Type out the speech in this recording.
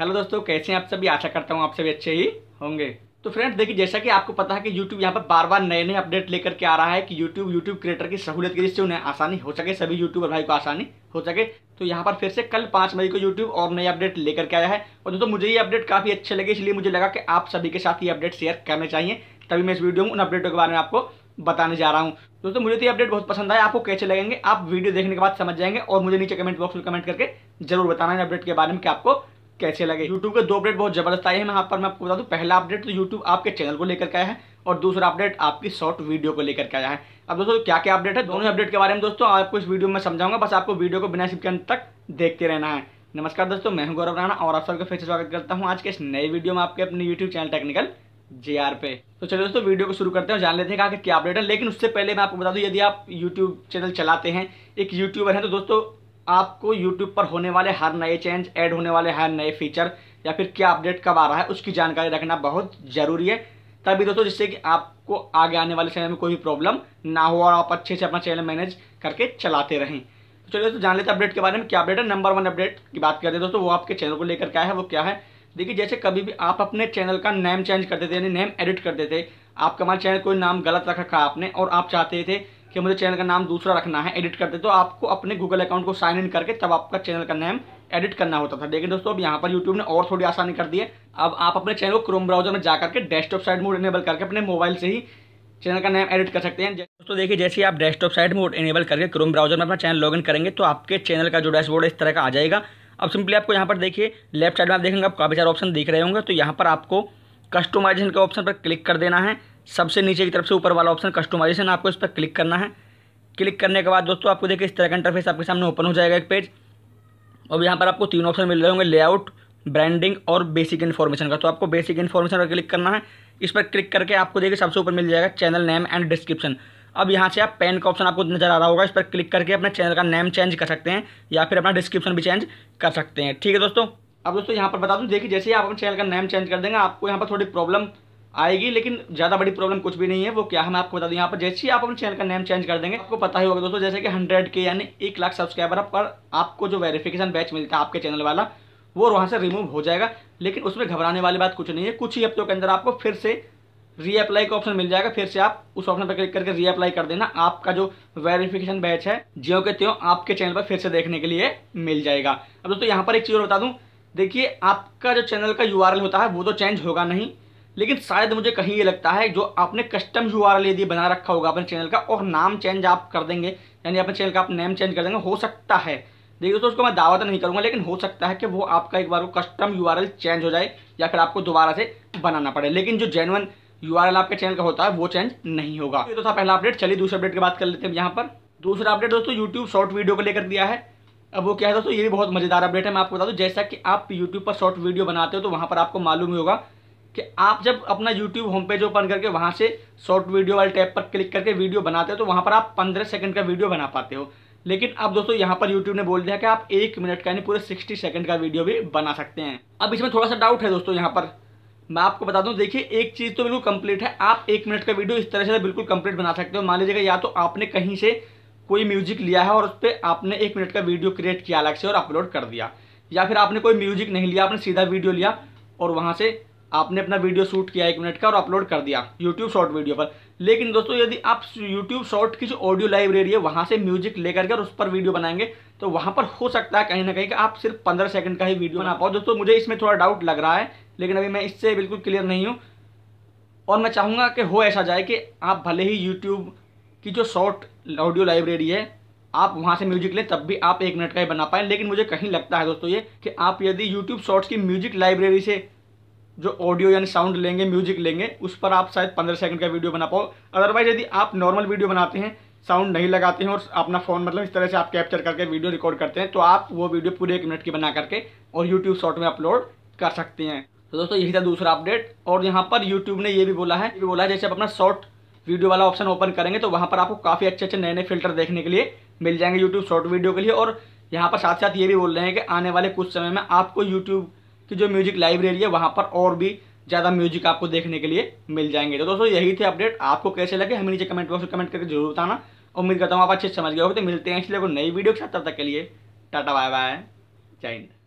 hello दोस्तों कैसे हैं आप सभी आशा करता हूँ आप सभी अच्छे ही होंगे तो फ्रेंड्स देखिए जैसा कि आपको पता है कि यूट्यूब यहाँ पर बार बार नए नए अपडेट लेकर के आ रहा है कि यूट्यूब यूट्यूब क्रिएटर की सहूलियत के जिससे उन्हें आसानी हो सके सभी यूट्यूबर भाई को आसानी हो सके तो यहाँ पर फिर से कल पाँच मई को यूट्यूब और नए अपडेट लेकर के आया है और दोस्तों मुझे ये अपडेट काफ़ी अच्छे लगे इसलिए मुझे लगा कि आप सभी के साथ ये अपडेट शेयर करने चाहिए तभी मैं इस वीडियो में उन अपडेटों के बारे में आपको बताने जा रहा हूँ दोस्तों मुझे तो ये अपडेट बहुत पसंद आया आपको कैसे लगेंगे आप वीडियो देखने के बाद समझ जाएंगे और मुझे नीचे कमेंट बॉक्स में कमेंट करके जरूर बताना है अपडेट के बारे में कि आपको कैसे लगे यूट्यूब के दो अपडेट बहुत जबरदस्त आए हैं यहाँ पर मैं आपको बता दूँ पहला अपडेट तो यूट्यूब आपके चैनल को लेकर आया है और दूसरा अपडेट आपकी शॉर्ट वीडियो को लेकर आया है अब दोस्तों क्या क्या अपडेट है दोनों अपडेट के बारे में दोस्तों आपको इस वीडियो में समझाऊंगा बस आपको वीडियो को बिना सिप अंत तक देखते रहना है नमस्कार दोस्तों मैं गौरव राणा और आप सबके फिर से स्वागत करता हूँ आज के इस नए वीडियो में आपके अपने YouTube channel technical J R पे तो चलिए दोस्तों वीडियो को शुरू करते हैं जान लेते हैं कि क्या अपडेट है लेकिन उससे पहले मैं आपको बता दूं यदि आप यूट्यूब चैनल चलाते हैं एक यूट्यूबर हैं तो दोस्तों आपको यूट्यूब पर होने वाले हर नए चेंज ऐड होने वाले हर नए फीचर या फिर क्या अपडेट कब आ रहा है उसकी जानकारी रखना बहुत ज़रूरी है तभी दोस्तों जिससे कि आपको आगे आने वाले समय में कोई भी प्रॉब्लम ना हो और आप अच्छे से अपना चैनल मैनेज करके चलाते रहें तो चलिए दोस्तों जान लेते अपडेट के बारे में क्या अपडेट है नंबर वन अपडेट की बात करते हैं दोस्तों वो आपके चैनल को लेकर क्या है वो क्या है देखिए जैसे कभी भी आप अपने चैनल का नेम चेंज करते थे यानी नेम एडिट करते थे आपका हमारे चैनल कोई नाम गलत रख रखा आपने और आप चाहते थे कि मुझे चैनल का नाम दूसरा रखना है एडिट करते तो आपको अपने गूगल अकाउंट को साइन इन करके तब आपका चैनल का नाम एडिट करना होता था लेकिन दोस्तों अब यहाँ पर यूट्यूब ने और थोड़ी आसानी कर दी है अब आप अपने चैनल को क्रोम ब्राउजर में जाकर के डेस्कटॉप साइड मोड इनेबल करके अपने मोबाइल से ही चैनल का नाम एडिट कर सकते हैं दोस्तों देखिए जैसे ही आप डेस्कटॉप साइड मोड इनेबल करके क्रोम ब्राउजर में अपना चैनल लॉग करेंगे तो आपके चैनल का जो डैशबोर्ड इस तरह का आ जाएगा अब सिंपली आपको यहाँ पर देखिए लेफ्ट साइड में आप देखेंगे आप काफ़ी सारे ऑप्शन देख रहे होंगे तो यहाँ पर आपको कस्टमाइजेशन के ऑप्शन पर क्लिक कर देना है सबसे नीचे की तरफ से ऊपर वाला ऑप्शन कस्टमाइजेशन आपको इस पर क्लिक करना है क्लिक करने के बाद दोस्तों आपको देखिए इस तरह का इंटरफेस आपके सामने ओपन हो जाएगा एक पेज और यहाँ पर आपको तीन ऑप्शन मिल रहे होंगे लेआउट ब्रांडिंग और बेसिक इन्फॉर्मेशन का तो आपको बेसिक इन्फॉर्मेशन पर क्लिक करना है इस पर क्लिक करके आपको देखिए सबसे ऊपर मिल जाएगा चैनल नेम एंड डिस्क्रिप्शन अब यहाँ से आप पेन का ऑप्शन आपको नजर आ रहा होगा इस पर क्लिक करके अपने चैनल का नेम चेंज कर सकते हैं या फिर अपना डिस्क्रिप्शन भी चेंज कर सकते हैं ठीक है दोस्तों अब दोस्तों यहाँ पर बता दूँ देखिए जैसे ही आप अपने चैनल का नेम चेंज कर देंगे आपको यहाँ पर थोड़ी प्रॉब्लम आएगी लेकिन ज़्यादा बड़ी प्रॉब्लम कुछ भी नहीं है वो क्या हम आपको बता दें यहाँ पर जैसे ही आप अपने चैनल का नेम चेंज कर देंगे आपको पता ही होगा दोस्तों जैसे कि हंड्रेड के यानी एक लाख सब्सक्राइबर पर आपको जो वेरिफिकेशन बैच मिलता है आपके चैनल वाला वो वहां से रिमूव हो जाएगा लेकिन उसमें घबराने वाली बात कुछ नहीं है कुछ ही हफ्तों के अंदर आपको फिर से रीअप्लाई का ऑप्शन मिल जाएगा फिर से आप उस ऑप्शन पर क्लिक करके रीअप्लाई कर देना आपका जो वेरिफिकेशन बैच है जियो के त्यों आपके चैनल पर फिर से देखने के लिए मिल जाएगा अब दोस्तों यहाँ पर एक चीज़ और बता दूँ देखिए आपका जो चैनल का यू होता है वो तो चेंज होगा नहीं लेकिन शायद मुझे कहीं ये लगता है जो आपने कस्टम यू आर यदि बना रखा होगा अपने चैनल का और नाम चेंज आप कर देंगे यानी अपने चैनल का आप नेम चेंज कर देंगे हो सकता है देखिए दोस्तों उसको मैं दावा तो नहीं करूंगा लेकिन हो सकता है कि वो आपका एक बार वो कस्टम यू चेंज हो जाए या फिर आपको दोबारा से बनाना पड़े लेकिन जो जेनवन यू आपके चैनल का होता है वो चेंज नहीं होगा ये तो था पहला अपडेट चलिए दूसरे अपडेट की बात कर लेते हैं यहाँ पर दूसरा अपडेट दोस्तों यूट्यूब शॉर्ट वीडियो को लेकर दिया है अब वो क्या है दोस्तों ये भी बहुत मज़ेदार अपडेट है मैं आपको बता दूँ जैसा कि आप यूट्यूब पर शॉर्ट वीडियो बनाते हो तो वहाँ पर आपको मालूम ही होगा कि आप जब अपना YouTube होम पेज ओपन करके वहाँ से शॉर्ट वीडियो वाले टैब पर क्लिक करके वीडियो बनाते हो तो वहाँ पर आप 15 सेकंड का वीडियो बना पाते हो लेकिन अब दोस्तों यहाँ पर YouTube ने बोल दिया कि आप एक मिनट का यानी पूरे 60 सेकंड का वीडियो भी बना सकते हैं अब इसमें थोड़ा सा डाउट है दोस्तों यहाँ पर मैं आपको बता दूँ देखिए एक चीज़ तो बिल्कुल कम्प्लीट है आप एक मिनट का वीडियो इस तरह से बिल्कुल कंप्लीट बना सकते हो मान लीजिएगा या तो आपने कहीं से कोई म्यूजिक लिया है और उस पर आपने एक मिनट का वीडियो क्रिएट किया अलग से और अपलोड कर दिया या फिर आपने कोई म्यूजिक नहीं लिया आपने सीधा वीडियो लिया और वहाँ से आपने अपना वीडियो शूट किया एक मिनट का और अपलोड कर दिया यूट्यूब शॉर्ट वीडियो पर लेकिन दोस्तों यदि आप यूट्यूब शॉर्ट की जो ऑडियो लाइब्रेरी है वहाँ से म्यूजिक लेकर के और उस पर वीडियो बनाएंगे तो वहाँ पर हो सकता है कहीं ना कहीं कि आप सिर्फ पंद्रह सेकंड का ही वीडियो बना पाओ दोस्तों मुझे इसमें थोड़ा डाउट लग रहा है लेकिन अभी मैं इससे बिल्कुल क्लियर नहीं हूँ और मैं चाहूँगा कि हो ऐसा जाए कि आप भले ही यूट्यूब की जो शॉर्ट ऑडियो लाइब्रेरी है आप वहाँ से म्यूजिक लें तब भी आप एक मिनट का ही बना पाएँ लेकिन मुझे कहीं लगता है दोस्तों ये कि आप यदि यूट्यूब शॉर्ट्स की म्यूजिक लाइब्रेरी से जो ऑडियो यानी साउंड लेंगे म्यूजिक लेंगे उस पर आप शायद पंद्रह सेकंड का वीडियो बना पाओ अदरवाइज यदि आप नॉर्मल वीडियो बनाते हैं साउंड नहीं लगाते हैं और अपना फ़ोन मतलब इस तरह से आप कैप्चर करके वीडियो रिकॉर्ड करते हैं तो आप वो वीडियो पूरे एक मिनट की बना करके और यूट्यूब शॉर्ट में अपलोड कर सकते हैं तो दोस्तों यही था दूसरा अपडेट और यहाँ पर यूट्यूब ने ये भी बोला है ये बोला है जैसे आप अपना शॉर्ट वीडियो वाला ऑप्शन ओपन करेंगे तो वहाँ पर आपको काफ़ी अच्छे अच्छे नए नए फिल्टर देखने के लिए मिल जाएंगे यूट्यूब शॉर्ट वीडियो के लिए और यहाँ पर साथ साथ ये भी बोल रहे हैं कि आने वाले कुछ समय में आपको यूट्यूब कि जो म्यूजिक लाइब्रेरी है वहाँ पर और भी ज़्यादा म्यूजिक आपको देखने के लिए मिल जाएंगे तो दोस्तों यही थे अपडेट आपको कैसे लगे हमें नीचे कमेंट बॉक्स में कमेंट करके जरूर बताना उम्मीद करता हूँ आप अच्छे समझ गए हो तो मिलते हैं इसलिए कोई नई वीडियो के साथ तब तक के लिए टाटा बाय बाय जय हिंद